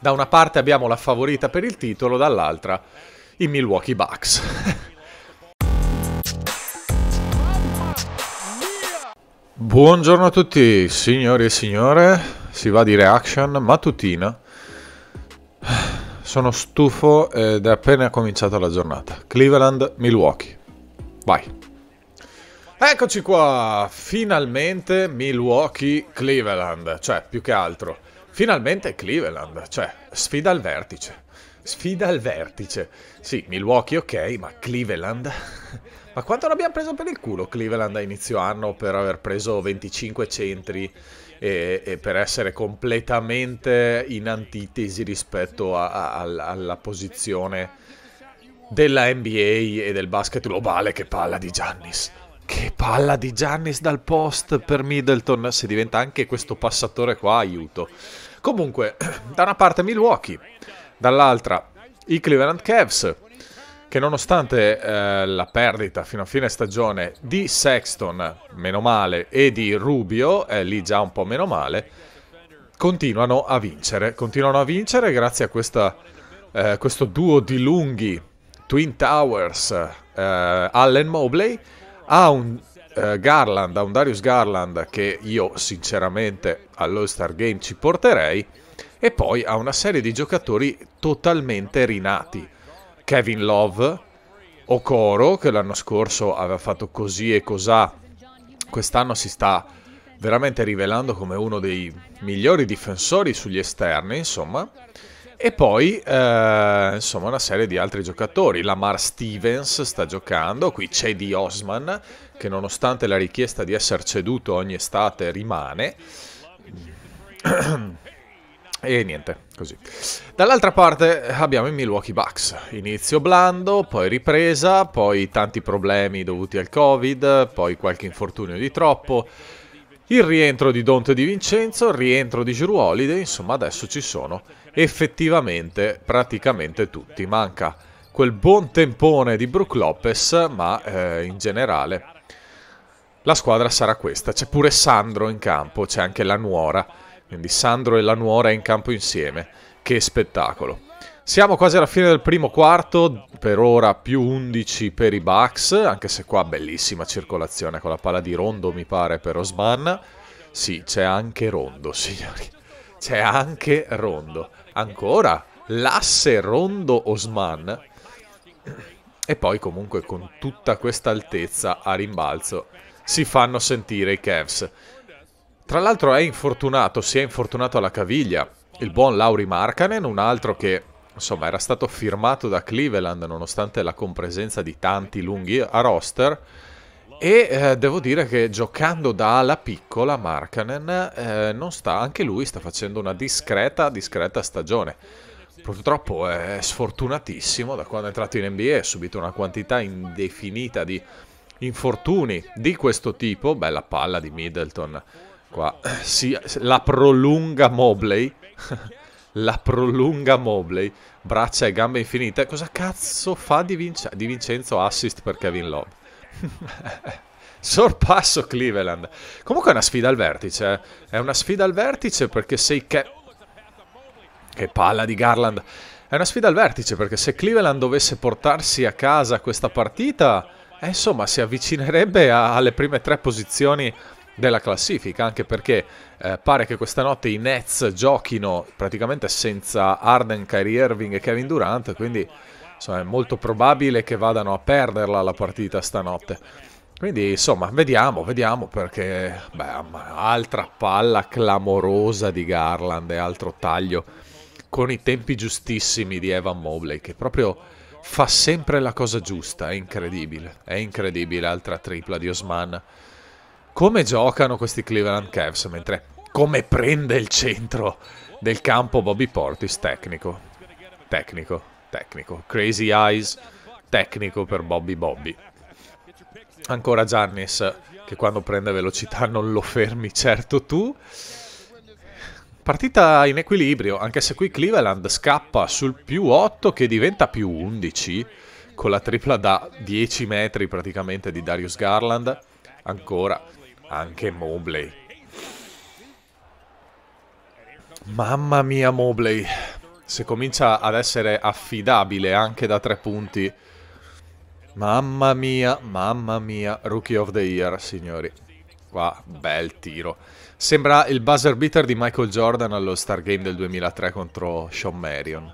da una parte abbiamo la favorita per il titolo, dall'altra i Milwaukee Bucks. Buongiorno a tutti, signori e signore, si va di reaction mattutina. Sono stufo ed è appena cominciata la giornata. Cleveland, Milwaukee. Vai. Eccoci qua, finalmente Milwaukee Cleveland, cioè più che altro. Finalmente Cleveland, cioè sfida al vertice. Sfida al vertice. Sì, Milwaukee ok, ma Cleveland... ma quanto l'abbiamo preso per il culo Cleveland a inizio anno per aver preso 25 centri e, e per essere completamente in antitesi rispetto a, a, alla posizione della NBA e del basket globale. Che palla di Giannis! Che palla di Giannis dal post per Middleton. Se diventa anche questo passatore qua, aiuto. Comunque, da una parte Milwaukee, dall'altra i Cleveland Cavs, che nonostante eh, la perdita fino a fine stagione di Sexton, meno male, e di Rubio, eh, lì già un po' meno male, continuano a vincere. Continuano a vincere grazie a questa, eh, questo duo di lunghi Twin Towers, eh, Allen Mobley, a un eh, Garland, a un Darius Garland che io sinceramente all'All-Star Game ci porterei, e poi a una serie di giocatori totalmente rinati. Kevin Love, Okoro, che l'anno scorso aveva fatto così e cos'ha, quest'anno si sta veramente rivelando come uno dei migliori difensori sugli esterni, insomma. E poi, eh, insomma, una serie di altri giocatori. Lamar Stevens sta giocando, qui c'è di Osman, che nonostante la richiesta di essere ceduto ogni estate rimane. E niente, così. Dall'altra parte abbiamo i Milwaukee Bucks. Inizio blando, poi ripresa, poi tanti problemi dovuti al Covid, poi qualche infortunio di troppo. Il rientro di Dante Di Vincenzo, il rientro di Giroud Holiday, insomma adesso ci sono effettivamente praticamente tutti. Manca quel buon tempone di Brook Lopez, ma eh, in generale la squadra sarà questa. C'è pure Sandro in campo, c'è anche la Nuora, quindi Sandro e la Nuora in campo insieme. Che spettacolo! Siamo quasi alla fine del primo quarto, per ora più 11 per i Bucks, anche se qua bellissima circolazione con la palla di Rondo mi pare per Osman. Sì, c'è anche Rondo, signori. C'è anche Rondo. Ancora l'asse Rondo-Osman. E poi comunque con tutta questa altezza a rimbalzo si fanno sentire i Cavs. Tra l'altro è infortunato, si è infortunato alla caviglia il buon Lauri Markanen, un altro che insomma, era stato firmato da Cleveland nonostante la compresenza di tanti lunghi a roster. E eh, devo dire che giocando da ala piccola, Markanen eh, non sta, anche lui sta facendo una discreta, discreta stagione. Purtroppo è sfortunatissimo da quando è entrato in NBA, ha subito una quantità indefinita di infortuni di questo tipo. Bella palla di Middleton, qua eh, si, la prolunga Mobley. la prolunga Mobley, braccia e gambe infinite. Cosa cazzo fa di, Vince di Vincenzo assist per Kevin Love? Sorpasso Cleveland. Comunque è una sfida al vertice. Eh. È una sfida al vertice perché sei che... Che palla di Garland. È una sfida al vertice perché se Cleveland dovesse portarsi a casa questa partita, eh, insomma, si avvicinerebbe alle prime tre posizioni della classifica, anche perché eh, pare che questa notte i Nets giochino praticamente senza Arden, Kyrie Irving e Kevin Durant, quindi insomma, è molto probabile che vadano a perderla la partita stanotte. Quindi insomma, vediamo, vediamo perché beh, altra palla clamorosa di Garland e altro taglio con i tempi giustissimi di Evan Mobley che proprio fa sempre la cosa giusta, è incredibile, è incredibile altra tripla di Osman come giocano questi Cleveland Cavs, mentre come prende il centro del campo Bobby Portis, tecnico, tecnico, tecnico, crazy eyes, tecnico per Bobby Bobby. Ancora Giannis, che quando prende velocità non lo fermi certo tu. Partita in equilibrio, anche se qui Cleveland scappa sul più 8 che diventa più 11 con la tripla da 10 metri praticamente di Darius Garland. Ancora anche Mobley. Mamma mia Mobley. Se comincia ad essere affidabile anche da tre punti. Mamma mia, mamma mia. Rookie of the Year, signori. Qua, bel tiro. Sembra il buzzer beater di Michael Jordan allo Stargame del 2003 contro Sean Marion.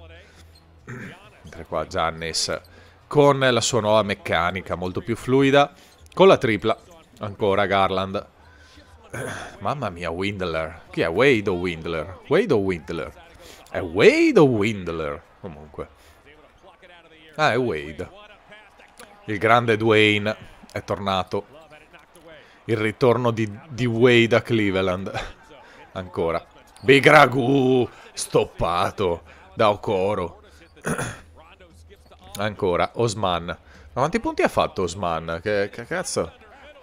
Mentre qua Giannis con la sua nuova meccanica molto più fluida. Con la tripla Ancora Garland. Mamma mia, Windler. Chi è? Wade o Windler? Wade o Windler? È Wade o Windler? Comunque. Ah, è Wade. Il grande Dwayne è tornato. Il ritorno di, di Wade a Cleveland. Ancora. Big Ragu! Stoppato da Okoro. Ancora, Osman. Ma quanti punti ha fatto Osman? Che, che cazzo?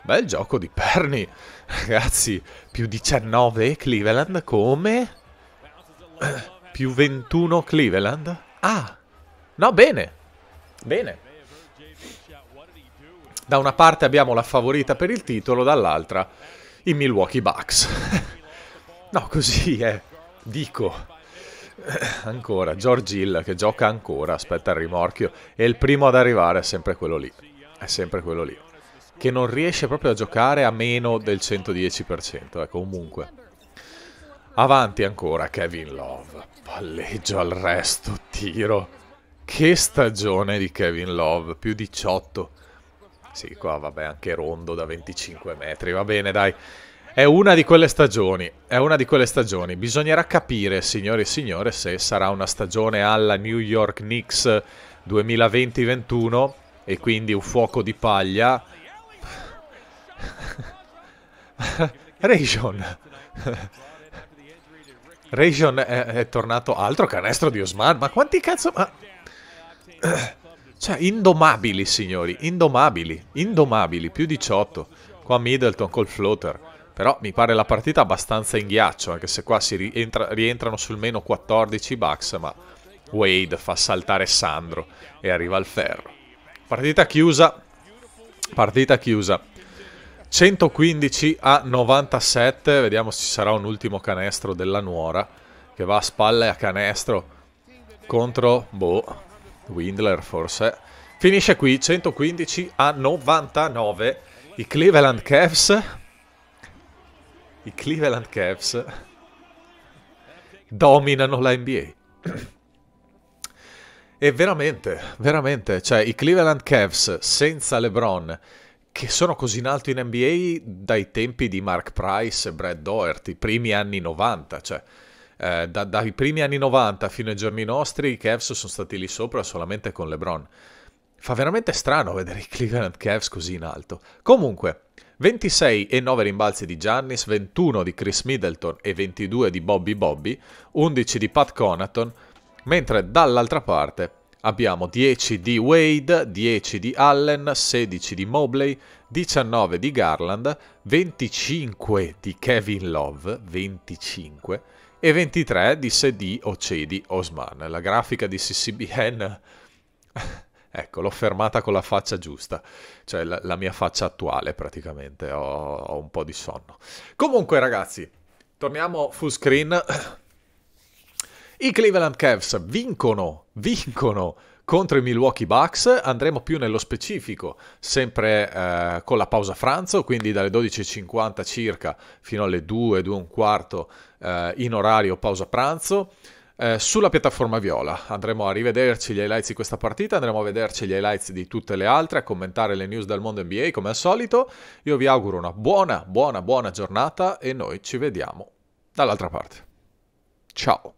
Bel gioco di Perni, ragazzi. Più 19 Cleveland come? Più 21 Cleveland? Ah, no, bene. Bene. Da una parte abbiamo la favorita per il titolo, dall'altra i Milwaukee Bucks. no, così è. Dico. Ancora, George Hill che gioca ancora, aspetta il rimorchio. E il primo ad arrivare è sempre quello lì. È sempre quello lì che non riesce proprio a giocare a meno del 110%, Ecco, comunque. Avanti ancora Kevin Love, palleggio al resto, tiro. Che stagione di Kevin Love, più 18. Sì, qua vabbè, anche rondo da 25 metri, va bene dai. È una di quelle stagioni, è una di quelle stagioni. Bisognerà capire, signore e signore, se sarà una stagione alla New York Knicks 2020-21 e quindi un fuoco di paglia Rayshon. Rayshon è, è, tornato altro canestro di Osman. Ma quanti cazzo... Ma... Cioè, indomabili, signori. Indomabili. Indomabili. Più 18. Qua Middleton col floater. Però mi pare la partita abbastanza in ghiaccio, anche se qua si rientra, rientrano sul meno 14 Bucks, ma Wade fa saltare Sandro e arriva al ferro. Partita chiusa. Partita chiusa. 115 a 97, vediamo se ci sarà un ultimo canestro della Nuora che va a spalle a canestro contro, boh, Windler forse. Finisce qui, 115 a 99, i Cleveland Cavs, i Cleveland Cavs dominano la NBA. E veramente, veramente, cioè i Cleveland Cavs senza LeBron che sono così in alto in NBA dai tempi di Mark Price e Brad Doherty, primi anni 90, cioè eh, da, dai primi anni 90 fino ai giorni nostri i Cavs sono stati lì sopra solamente con LeBron. Fa veramente strano vedere i Cleveland Cavs così in alto. Comunque, 26 e 9 rimbalzi di Giannis, 21 di Chris Middleton e 22 di Bobby Bobby, 11 di Pat Conaton, mentre dall'altra parte Abbiamo 10 di Wade, 10 di Allen, 16 di Mobley, 19 di Garland, 25 di Kevin Love, 25, e 23 di Sedi o Cedi Osman. La grafica di CCBN... ecco, l'ho fermata con la faccia giusta, cioè la, la mia faccia attuale praticamente, ho, ho un po' di sonno. Comunque ragazzi, torniamo full screen i Cleveland Cavs vincono, vincono contro i Milwaukee Bucks, andremo più nello specifico, sempre eh, con la pausa pranzo, quindi dalle 12.50 circa fino alle 2, 2 quarto, eh, in orario pausa pranzo. Eh, sulla piattaforma viola andremo a rivederci gli highlights di questa partita, andremo a vederci gli highlights di tutte le altre, a commentare le news del mondo NBA come al solito. Io vi auguro una buona, buona, buona giornata e noi ci vediamo dall'altra parte. Ciao!